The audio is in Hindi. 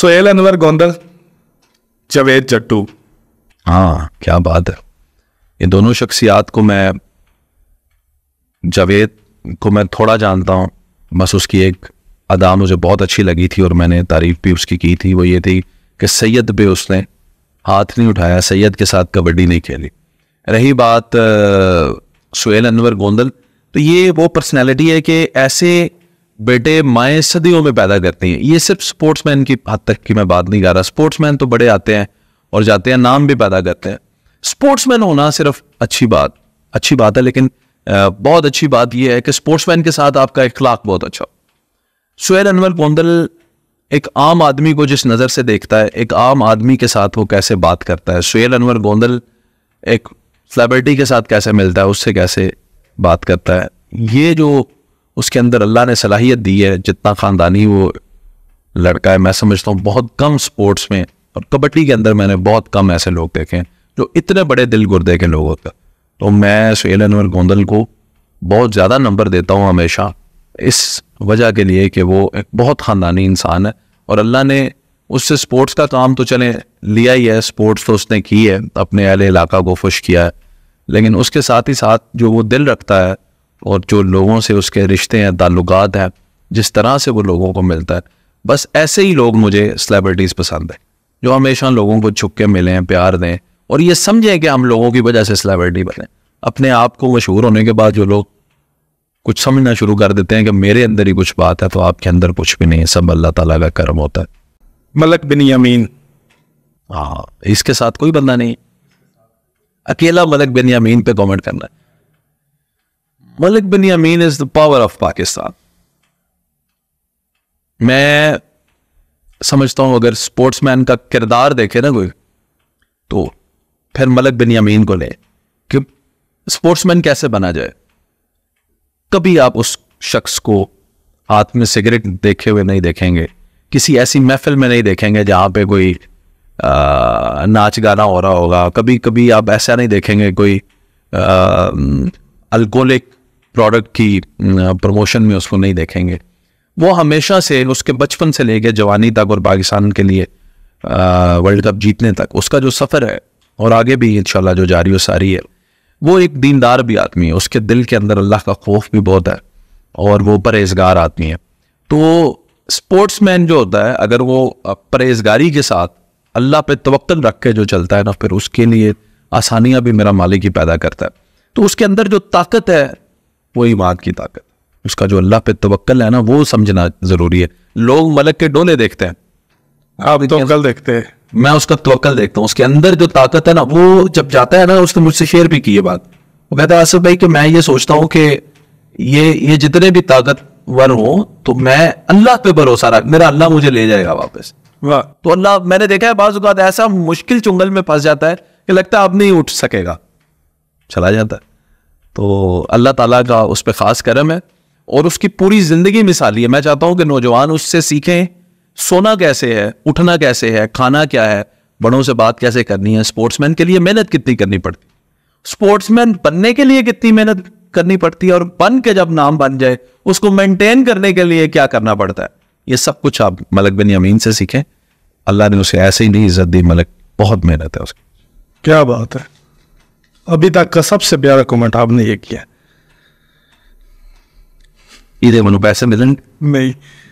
सोहेल अनवर गोंदल जवेद जट्टू हाँ क्या बात है इन दोनों शख्सियात को मैं जवेद को मैं थोड़ा जानता हूँ बस उसकी एक अदा मुझे बहुत अच्छी लगी थी और मैंने तारीफ भी उसकी की थी वो ये थी कि सैयद पे उसने हाथ नहीं उठाया सैयद के साथ कबड्डी नहीं खेली रही बात सुहेल अनवर गोंदल तो ये वो पर्सनैलिटी है कि ऐसे बेटे माएँ सदियों में पैदा करती हैं ये सिर्फ स्पोर्ट्समैन की हद तक की मैं बात नहीं कर रहा स्पोर्ट्समैन तो बड़े आते हैं और जाते हैं नाम भी पैदा करते हैं स्पोर्ट्समैन होना सिर्फ अच्छी बात अच्छी बात है लेकिन बहुत अच्छी बात यह है कि स्पोर्ट्समैन के साथ आपका इखलाक बहुत अच्छा हो सुहेल अनवर गोंदल एक आम आदमी को जिस नज़र से देखता है एक आम आदमी के साथ वो कैसे बात करता है सुहेल अनवर गोंदल एक सेलिब्रिटी के साथ कैसे मिलता है उससे कैसे बात करता है ये जो उसके अंदर अल्लाह ने सलाहियत दी है जितना ख़ानदानी वो लड़का है मैं समझता हूँ बहुत कम स्पोर्ट्स में और कबड्डी के अंदर मैंने बहुत कम ऐसे लोग देखे हैं जो इतने बड़े दिल गुर्दे के लोग होते तो मैं सुहेल अनवर गोंदल को बहुत ज़्यादा नंबर देता हूँ हमेशा इस वजह के लिए कि वो एक बहुत ख़ानदानी इंसान है और अल्लाह ने उससे स्पोर्ट्स का काम तो चले लिया ही है स्पोर्ट्स तो उसने की है अपने अहले इलाका को खुश किया है लेकिन उसके साथ ही साथ जो वो दिल रखता है और जो लोगों से उसके रिश्ते हैं ताल्लुकात हैं जिस तरह से वो लोगों को मिलता है बस ऐसे ही लोग मुझे सेलेब्रिटीज़ पसंद है जो हमेशा लोगों को छुप के मिलें प्यार दें और ये समझें कि हम लोगों की वजह से सेलेब्रिटी बने अपने आप को मशहूर होने के बाद जो लोग कुछ समझना शुरू कर देते हैं कि मेरे अंदर ही कुछ बात है तो आपके अंदर कुछ भी नहीं है सब अल्लाह ताला का कर्म होता है मलक बिन यमीन हाँ इसके साथ कोई बंदा नहीं अकेला मलक बिन यमीन पे कमेंट करना है Malik bin Yamin is the power of Pakistan मैं समझता हूं अगर स्पोर्ट्समैन का किरदार देखे ना कोई तो फिर मलक बिन यामीन को ले कि स्पोर्ट्समैन कैसे बना जाए कभी आप उस शख्स को हाथ में सिगरेट देखे हुए नहीं देखेंगे किसी ऐसी महफिल में नहीं देखेंगे जहां पे कोई आ, नाच गाना हो रहा होगा कभी कभी आप ऐसा नहीं देखेंगे कोई अल्कोहलिक प्रोडक्ट की प्रमोशन में उसको नहीं देखेंगे वो हमेशा से उसके बचपन से लेके जवानी तक और पाकिस्तान के लिए वर्ल्ड कप जीतने तक उसका जो सफ़र है और आगे भी इन जो जारी सारी है वो एक दीनदार भी आदमी है उसके दिल के अंदर अल्लाह का खौफ भी बहुत है और वो परहेजगार आदमी है तो स्पोर्ट्समैन जो होता है अगर वो परहेजगारी के साथ अल्लाह पे तवक्ल रख के जो चलता है ना फिर उसके लिए आसानियाँ भी मेरा मालिक ही पैदा करता है तो उसके अंदर जो ताकत है वो ईमान की ताकत उसका जो अल्लाह पे तवक्ल है ना वो समझना ज़रूरी है लोग मलक के डोले देखते हैं आप तवक्ल देखते हैं मैं उसका तवक्ल देखता हूँ उसके अंदर जो ताकत है ना वो जब जाता है ना उसने मुझसे शेयर भी की है बात वो कहता है आसिफ भाई कि मैं ये सोचता हूँ कि ये ये जितने भी ताकतवर हो तो मैं अल्लाह पे भरोसा रख मेरा अल्लाह मुझे ले जाएगा वापस वाह तो अल्लाह मैंने देखा है बाज़ ऐसा मुश्किल चुंगल में फंस जाता है कि लगता है अब नहीं उठ सकेगा चला जाता है तो अल्लाह ताला का उस पर ख़ास करम है और उसकी पूरी ज़िंदगी मिसाली है मैं चाहता हूँ कि नौजवान उससे सीखें सोना कैसे है उठना कैसे है खाना क्या है बड़ों से बात कैसे करनी है स्पोर्ट्समैन के लिए मेहनत कितनी करनी पड़ती स्पोर्ट्समैन बनने के लिए कितनी मेहनत करनी पड़ती है और बन के जब नाम बन जाए उसको मेंटेन करने के लिए क्या करना पड़ता है ये सब कुछ आप मलक बिन यमीन से सीखें अल्लाह ने उसे ऐसे ही नहीं इज्जत दी मलक बहुत मेहनत है उसकी क्या बात है अभी तक का सबसे प्यारा कमेंट आपने ये किया इधर मनु पैसे मिलन नहीं